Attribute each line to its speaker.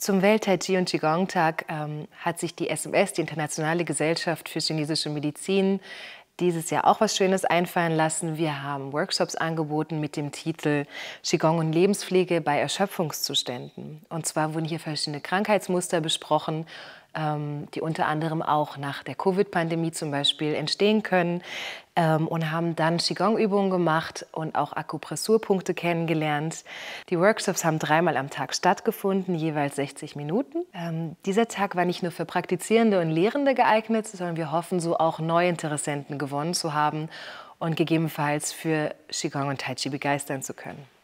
Speaker 1: Zum Welt Tai Chi und Qigong Tag
Speaker 2: ähm, hat sich die SMS, die Internationale Gesellschaft für chinesische Medizin, dieses Jahr auch was Schönes einfallen lassen. Wir haben Workshops angeboten mit dem Titel Qigong und Lebenspflege bei Erschöpfungszuständen. Und zwar wurden hier verschiedene Krankheitsmuster besprochen ähm, die unter anderem auch nach der Covid-Pandemie zum Beispiel entstehen können ähm, und haben dann Qigong-Übungen gemacht und auch Akupressurpunkte kennengelernt. Die Workshops haben dreimal am Tag stattgefunden, jeweils 60 Minuten. Ähm, dieser Tag war nicht nur für Praktizierende und Lehrende geeignet, sondern wir hoffen so auch Neuinteressenten gewonnen zu haben und gegebenenfalls für Qigong und Tai Chi begeistern zu können.